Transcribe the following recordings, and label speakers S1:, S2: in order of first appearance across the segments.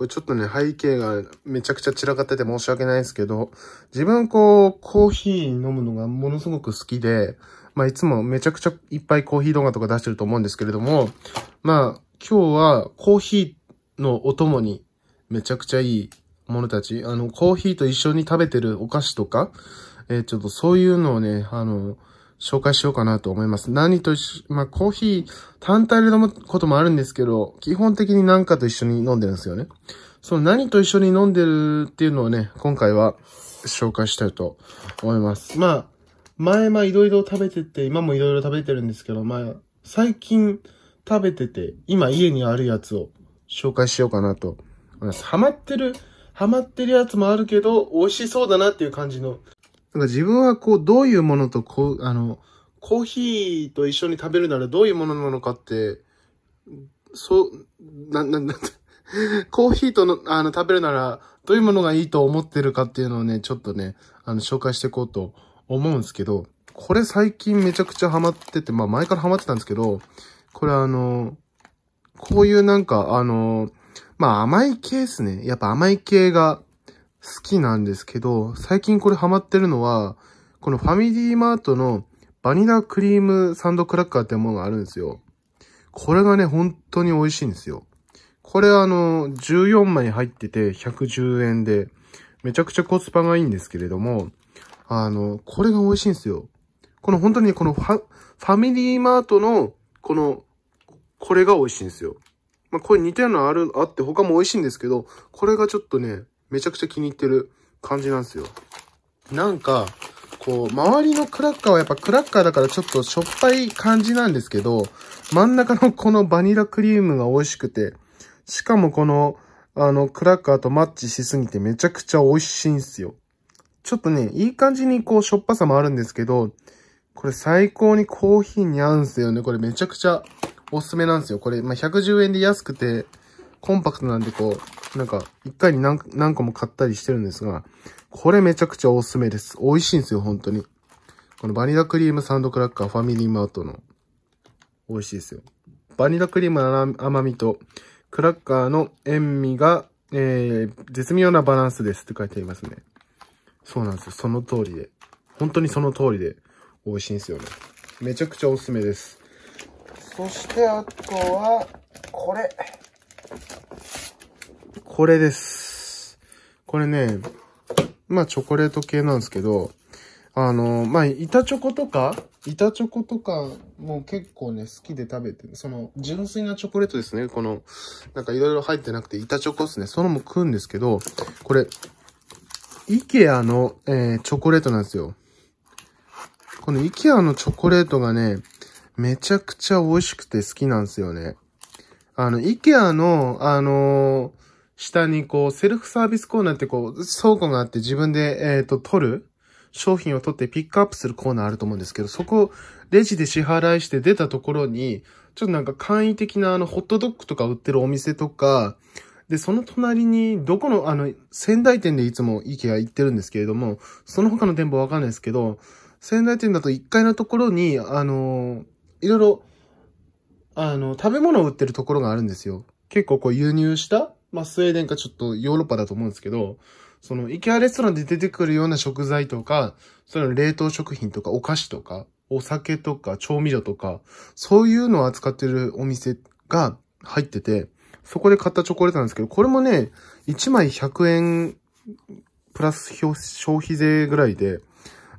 S1: これちょっとね、背景がめちゃくちゃ散らかってて申し訳ないですけど、自分こう、コーヒー飲むのがものすごく好きで、まあいつもめちゃくちゃいっぱいコーヒー動画とか出してると思うんですけれども、まあ今日はコーヒーのお供にめちゃくちゃいいものたち、あの、コーヒーと一緒に食べてるお菓子とか、えー、ちょっとそういうのをね、あの、紹介しようかなと思います。何と一緒、まあ、コーヒー単体で飲むこともあるんですけど、基本的に何かと一緒に飲んでるんですよね。その何と一緒に飲んでるっていうのをね、今回は紹介したいと思います。まあ、前まいろいろ食べてて、今もいろいろ食べてるんですけど、まあ、最近食べてて、今家にあるやつを紹介しようかなと思います。ハマってる、ハマってるやつもあるけど、美味しそうだなっていう感じのなんか自分はこう、どういうものとこう、あの、コーヒーと一緒に食べるならどういうものなのかって、そう、な、な、な、コーヒーとの、あの、食べるなら、どういうものがいいと思ってるかっていうのをね、ちょっとね、あの、紹介していこうと思うんですけど、これ最近めちゃくちゃハマってて、まあ前からハマってたんですけど、これあの、こういうなんか、あの、まあ甘い系ですね。やっぱ甘い系が好きなんですけど、最近これハマってるのは、このファミリーマートのバニラクリームサンドクラッカーってものがあるんですよ。これがね、本当に美味しいんですよ。これあの、14枚入ってて110円で、めちゃくちゃコスパがいいんですけれども、あの、これが美味しいんですよ。この本当にこのファ、ファミリーマートの、この、これが美味しいんですよ。まあ、これ似たようなある、あって他も美味しいんですけど、これがちょっとね、めちゃくちゃ気に入ってる感じなんですよ。なんか、こう、周りのクラッカーはやっぱクラッカーだからちょっとしょっぱい感じなんですけど、真ん中のこのバニラクリームが美味しくて、しかもこの、あの、クラッカーとマッチしすぎてめちゃくちゃ美味しいんすよ。ちょっとね、いい感じにこうしょっぱさもあるんですけど、これ最高にコーヒーに合うんすよね。これめちゃくちゃおすすめなんですよ。これ、まあ、110円で安くて、コンパクトなんでこう、なんか、一回に何何個も買ったりしてるんですが、これめちゃくちゃおすすめです。美味しいんですよ、本当に。このバニラクリームサンドクラッカーファミリーマートの、美味しいですよ。バニラクリームの甘みと、クラッカーの塩味が、えー、絶妙なバランスですって書いてありますね。そうなんですよ。その通りで。本当にその通りで美味しいんですよね。めちゃくちゃおすすめです。そしてあとは、これ。これです。これね、まあチョコレート系なんですけど、あの、まあ、板チョコとか、板チョコとかも結構ね、好きで食べてる。その、純粋なチョコレートですね。この、なんかいろいろ入ってなくて、板チョコっすね。そのも食うんですけど、これ、イケアの、えー、チョコレートなんですよ。このイケアのチョコレートがね、めちゃくちゃ美味しくて好きなんですよね。あの、イケアの、あのー、下にこう、セルフサービスコーナーってこう、倉庫があって自分で、えっ、と、取る、商品を取ってピックアップするコーナーあると思うんですけど、そこ、レジで支払いして出たところに、ちょっとなんか簡易的なあの、ホットドッグとか売ってるお店とか、で、その隣に、どこの、あの、仙台店でいつも IKEA 行ってるんですけれども、その他の店舗わかんないですけど、仙台店だと1階のところに、あのいろいろ、あの、食べ物を売ってるところがあるんですよ。結構こう輸入したまあ、スウェーデンかちょっとヨーロッパだと思うんですけど、その、イケアレストランで出てくるような食材とか、その冷凍食品とかお菓子とか、お酒とか調味料とか、そういうのを扱ってるお店が入ってて、そこで買ったチョコレートなんですけど、これもね、1枚100円プラス消費税ぐらいで、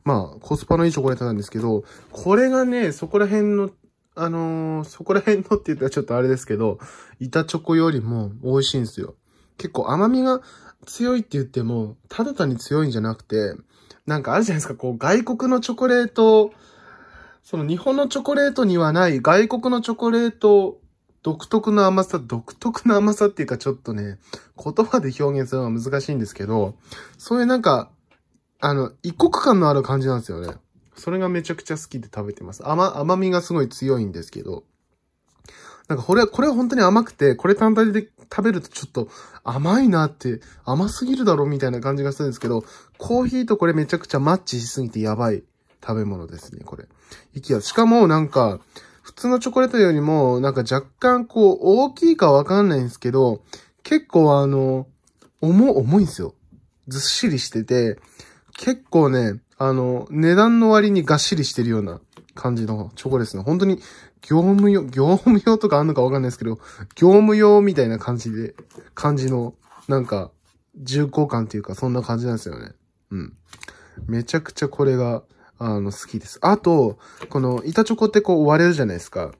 S1: まあ、コスパのいいチョコレートなんですけど、これがね、そこら辺のあのー、そこら辺のって言ったらちょっとあれですけど、板チョコよりも美味しいんですよ。結構甘みが強いって言っても、ただ単に強いんじゃなくて、なんかあるじゃないですか、こう外国のチョコレート、その日本のチョコレートにはない外国のチョコレート独特の甘さ、独特の甘さっていうかちょっとね、言葉で表現するのは難しいんですけど、そういうなんか、あの、異国感のある感じなんですよね。それがめちゃくちゃ好きで食べてます。甘、甘みがすごい強いんですけど。なんかこれは、これは本当に甘くて、これ単体で食べるとちょっと甘いなって、甘すぎるだろみたいな感じがするんですけど、コーヒーとこれめちゃくちゃマッチしすぎてやばい食べ物ですね、これ。イキア。しかもなんか、普通のチョコレートよりも、なんか若干こう、大きいかわかんないんですけど、結構あの、重、重いんですよ。ずっしりしてて、結構ね、あの、値段の割にがっしりしてるような感じのチョコですね。本当に、業務用、業務用とかあんのかわかんないですけど、業務用みたいな感じで、感じの、なんか、重厚感っていうか、そんな感じなんですよね。うん。めちゃくちゃこれが、あの、好きです。あと、この、板チョコってこう割れるじゃないですか。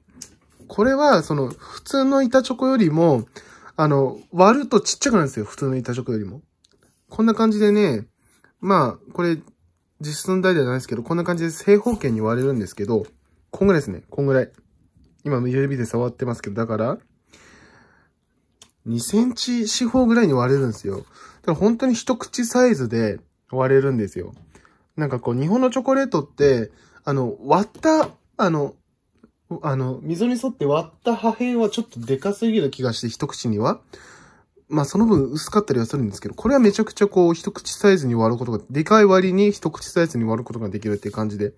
S1: これは、その、普通の板チョコよりも、あの、割るとちっちゃくなるんですよ。普通の板チョコよりも。こんな感じでね、まあ、これ、実寸大ではないですけど、こんな感じで正方形に割れるんですけど、こんぐらいですね。こんぐらい。今、指で触ってますけど、だから、2センチ四方ぐらいに割れるんですよ。だから本当に一口サイズで割れるんですよ。なんかこう、日本のチョコレートって、あの、割った、あの、あの、溝に沿って割った破片はちょっとでかすぎる気がして、一口には。まあその分薄かったりはするんですけど、これはめちゃくちゃこう一口サイズに割ることが、でかい割に一口サイズに割ることができるっていう感じで、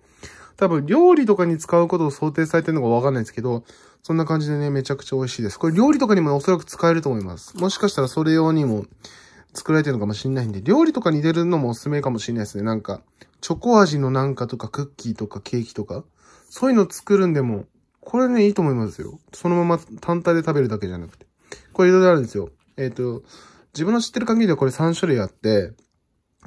S1: 多分料理とかに使うことを想定されてるのかわかんないですけど、そんな感じでね、めちゃくちゃ美味しいです。これ料理とかにもおそらく使えると思います。もしかしたらそれ用にも作られてるのかもしんないんで、料理とかに入れるのもおすすめかもしんないですね。なんか、チョコ味のなんかとかクッキーとかケーキとか、そういうの作るんでも、これね、いいと思いますよ。そのまま単体で食べるだけじゃなくて。これいろいろあるんですよ。えっ、ー、と、自分の知ってる限りではこれ3種類あって、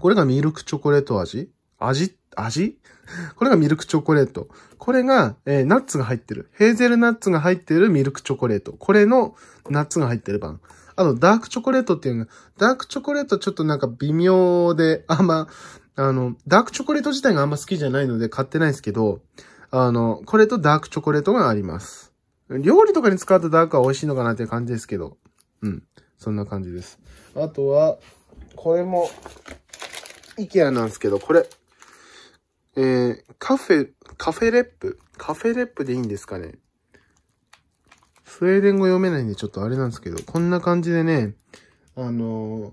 S1: これがミルクチョコレート味味味 これがミルクチョコレート。これが、えー、ナッツが入ってる。ヘーゼルナッツが入ってるミルクチョコレート。これのナッツが入ってる版。あと、ダークチョコレートっていうのが、ダークチョコレートちょっとなんか微妙で、あんま、あの、ダークチョコレート自体があんま好きじゃないので買ってないですけど、あの、これとダークチョコレートがあります。料理とかに使うとダークは美味しいのかなっていう感じですけど、うん。そんな感じです。あとは、これも、ikea なんですけど、これ、えー、カフェ、カフェレップカフェレップでいいんですかねスウェーデン語読めないんでちょっとあれなんですけど、こんな感じでね、あのー、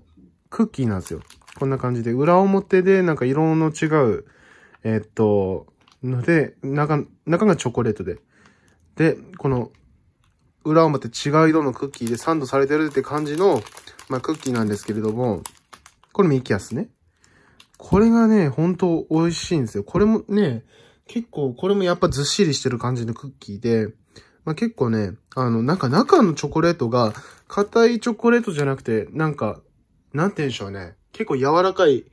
S1: クッキーなんですよ。こんな感じで、裏表でなんか色の違う、えー、っと、ので、中、中がチョコレートで。で、この裏表違う色のクッキーでサンドされてるって感じの、まあ、クッキーなんですけれども、これミキアスね。これがね、本当美味しいんですよ。これもね、結構、これもやっぱずっしりしてる感じのクッキーで、まあ、結構ね、あの、なんか中のチョコレートが、硬いチョコレートじゃなくて、なんか、なんて言うんでしょうね。結構柔らかい、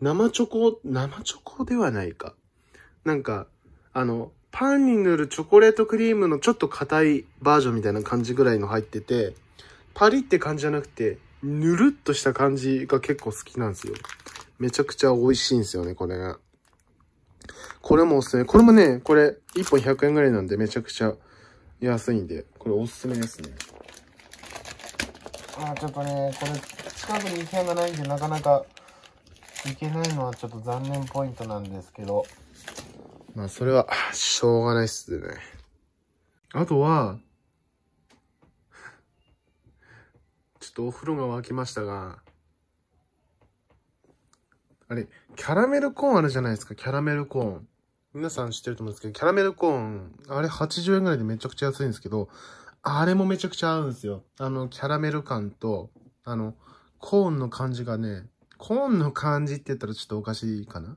S1: 生チョコ、生チョコではないか。なんか、あの、パンに塗るチョコレートクリームのちょっと硬いバージョンみたいな感じぐらいの入ってて、パリって感じじゃなくて、ぬるっとした感じが結構好きなんですよ。めちゃくちゃ美味しいんですよね、これが。これもおすすめ。これもね、これ1本100円ぐらいなんでめちゃくちゃ安いんで、これおすすめですね。あちょっとね、これ近くに行 k がないんでなかなか行けないのはちょっと残念ポイントなんですけど。まあ、それは、しょうがないっすね。あとは、ちょっとお風呂が沸きましたが、あれ、キャラメルコーンあるじゃないですか、キャラメルコーン。皆さん知ってると思うんですけど、キャラメルコーン、あれ80円ぐらいでめちゃくちゃ安いんですけど、あれもめちゃくちゃ合うんですよ。あの、キャラメル感と、あの、コーンの感じがね、コーンの感じって言ったらちょっとおかしいかな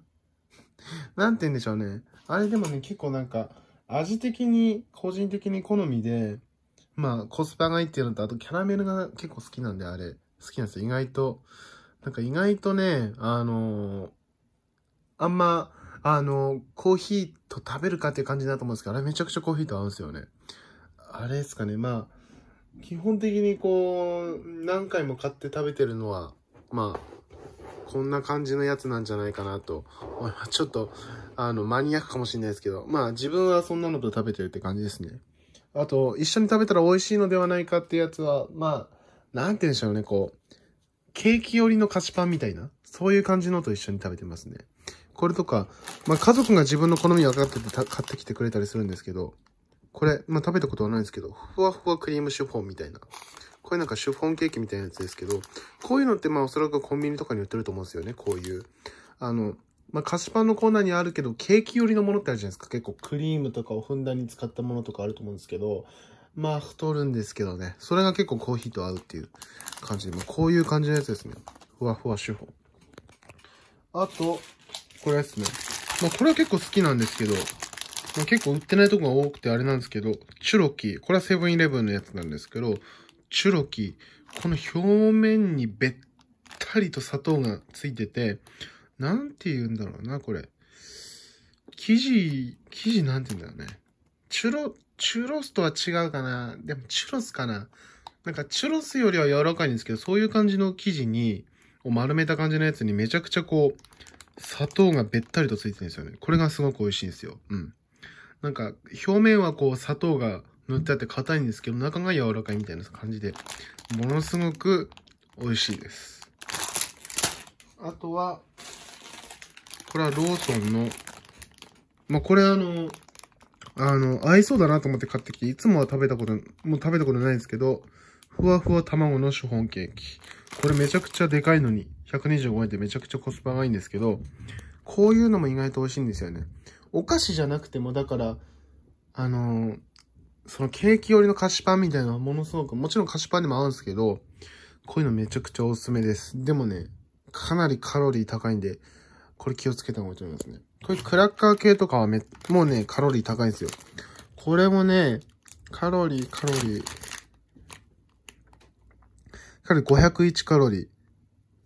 S1: なんて言うんでしょうね。あれでもね、結構なんか、味的に、個人的に好みで、まあ、コスパがいいっていうのと、あとキャラメルが結構好きなんで、あれ。好きなんですよ、意外と。なんか意外とね、あのー、あんま、あのー、コーヒーと食べるかっていう感じだと思うんですけど、あれめちゃくちゃコーヒーと合うんですよね。あれですかね、まあ、基本的にこう、何回も買って食べてるのは、まあ、こんな感じのやつなんじゃないかなと思います。ちょっと、あの、マニアックかもしれないですけど、まあ自分はそんなのと食べてるって感じですね。あと、一緒に食べたら美味しいのではないかってやつは、まあ、なんて言うんでしょうね、こう、ケーキ寄りの菓子パンみたいな、そういう感じのと一緒に食べてますね。これとか、まあ家族が自分の好み分かってて買ってきてくれたりするんですけど、これ、まあ食べたことはないですけど、ふわふわクリームシュフォンみたいな。これなんかシフォンケーキみたいなやつですけど、こういうのってまあおそらくコンビニとかに売ってると思うんですよね、こういう。あの、まあ、菓子パンのコーナーにあるけど、ケーキ寄りのものってあるじゃないですか。結構クリームとかをふんだんに使ったものとかあると思うんですけど、まあ、太るんですけどね。それが結構コーヒーと合うっていう感じで、まあ、こういう感じのやつですね。ふわふわォン。あと、これですね。まあ、これは結構好きなんですけど、まあ、結構売ってないとこが多くてあれなんですけど、チュロキー。これはセブンイレブンのやつなんですけど、チュロキこの表面にべったりと砂糖がついてて、なんて言うんだろうな、これ。生地、生地なんて言うんだろうね。チュロ、チュロスとは違うかな。でもチュロスかな。なんかチュロスよりは柔らかいんですけど、そういう感じの生地に、を丸めた感じのやつにめちゃくちゃこう、砂糖がべったりとついてるんですよね。これがすごく美味しいんですよ。うん。なんか、表面はこう砂糖が塗ってあって硬いんですけど、中が柔らかいみたいな感じで、ものすごく美味しいです。あとは、これはローソンの、まあ、これあの、あの、合いそうだなと思って買ってきて、いつもは食べたこと、もう食べたことないですけど、ふわふわ卵のシフォンケーキ。これめちゃくちゃでかいのに、125円でめちゃくちゃコスパがいいんですけど、こういうのも意外と美味しいんですよね。お菓子じゃなくても、だから、あのそのケーキ寄りの菓子パンみたいなのはものすごく、もちろん菓子パンでも合うんですけど、こういうのめちゃくちゃおすすめです。でもね、かなりカロリー高いんで、これ気をつけた方がいいと思いますね。これクラッカー系とかはめ、もうね、カロリー高いんですよ。これもね、カロリー、カロリー。カロリー501カロリー。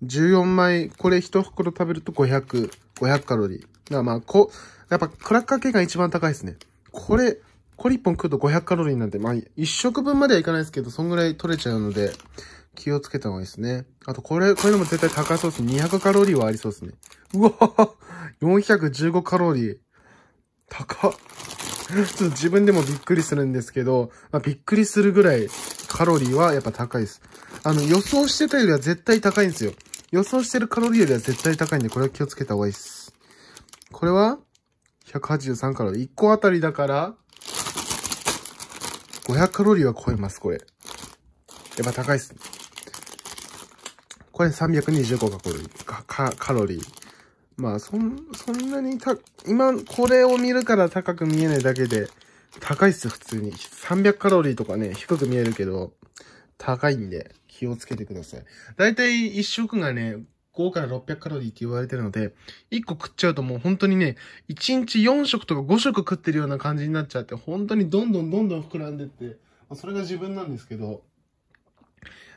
S1: 14枚、これ1袋食べると500、500カロリー。だからまあ、こ、う、やっぱクラッカー系が一番高いですね。これ、これ1本食うと500カロリーなんて、まあ、1食分まではいかないですけど、そんぐらい取れちゃうので、気をつけた方がいいですね。あと、これ、こういうのも絶対高そうですね。200カロリーはありそうですね。うわ415カロリー。高っ。ちょっと自分でもびっくりするんですけど、まあ、びっくりするぐらいカロリーはやっぱ高いです。あの、予想してたよりは絶対高いんですよ。予想してるカロリーよりは絶対高いんで、これは気をつけた方がいいです。これは、183カロリー。1個あたりだから、500カロリーは超えます、これ。やっぱ高いっすこれ325カロリー。かかカロリー。まあ、そん、そんなにた、今、これを見るから高く見えないだけで、高いっす、普通に。300カロリーとかね、低く見えるけど、高いんで、気をつけてください。だいたい1食がね、5から600カロリーって言われてるので、1個食っちゃうともう本当にね、1日4食とか5食食ってるような感じになっちゃって、本当にどんどんどんどん膨らんでって、まそれが自分なんですけど、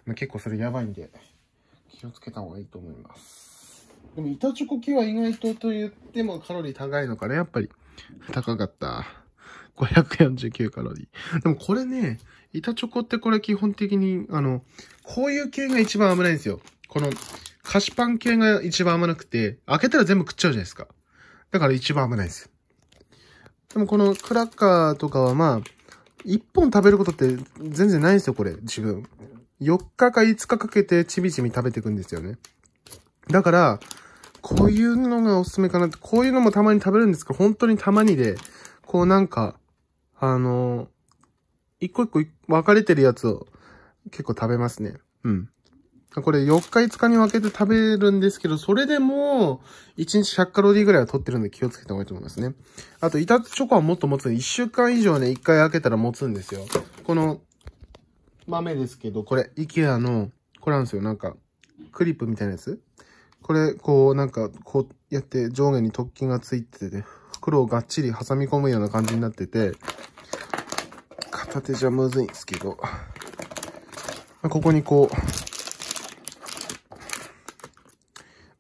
S1: ま結構それやばいんで、気をつけた方がいいと思います。でも、板チョコ系は意外とと言ってもカロリー高いのかな、やっぱり。高かった。549カロリー。でもこれね、板チョコってこれ基本的に、あの、こういう系が一番危ないんですよ。この菓子パン系が一番甘くて、開けたら全部食っちゃうじゃないですか。だから一番危ないです。でもこのクラッカーとかはまあ、一本食べることって全然ないんですよ、これ。自分。4日か5日かけてちびちび食べていくんですよね。だから、こういうのがおすすめかなって、こういうのもたまに食べるんですけど、本当にたまにで、こうなんか、あの一個一個分かれてるやつを結構食べますね。うん。これ4日5日に分けて食べるんですけど、それでも、1日100カロリーぐらいは取ってるんで気をつけた方がいいと思いますね。あと、板チョコはもっと持つ。1週間以上ね、1回開けたら持つんですよ。この、豆ですけど、これ、ikea の、これなんですよ、なんか、クリップみたいなやつ。これ、こう、なんか、こうやって上下に突起がついてて、袋をがっちり挟み込むような感じになってて、片手じゃむずいんですけど、ここにこう、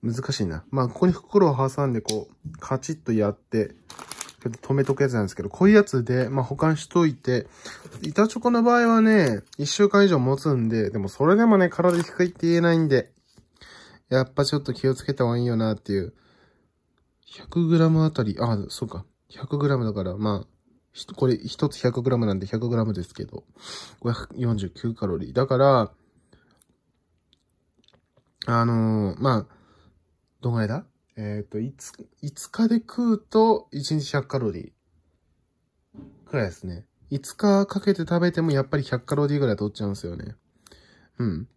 S1: 難しいな。まあ、ここに袋を挟んで、こう、カチッとやって、止めとくやつなんですけど、こういうやつで、まあ、保管しといて、板チョコの場合はね、1週間以上持つんで、でもそれでもね、体低いって言えないんで、やっぱちょっと気をつけた方がいいよなっていう。100g あたり、あ、そうか。100g だから、まあ、これ1つ 100g なんで 100g ですけど、549カロリー。だから、あのー、まあ、どのぐらいだえっ、ー、と、5、5日で食うと1日100カロリーくらいですね。5日かけて食べてもやっぱり100カロリーぐらい取っちゃうんですよね。うん。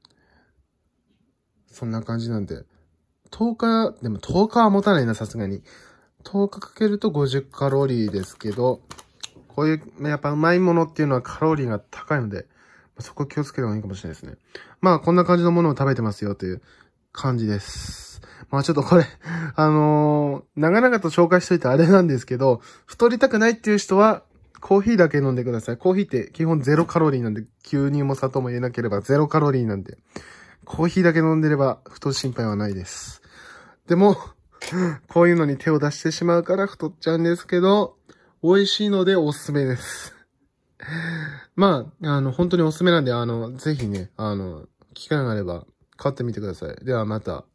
S1: そんな感じなんで。10日、でも10日は持たないな、さすがに。10日かけると50カロリーですけど、こういう、やっぱうまいものっていうのはカロリーが高いので、そこ気をつけた方がいいかもしれないですね。まあ、こんな感じのものを食べてますよという感じです。まあちょっとこれ、あのー、長々と紹介しといてあれなんですけど、太りたくないっていう人は、コーヒーだけ飲んでください。コーヒーって基本ゼロカロリーなんで、牛乳も砂糖も入れなければゼロカロリーなんで、コーヒーだけ飲んでれば太る心配はないです。でも、こういうのに手を出してしまうから太っちゃうんですけど、美味しいのでおすすめです。まあ、あの、本当におすすめなんで、あの、ぜひね、あの、機会があれば買ってみてください。ではまた。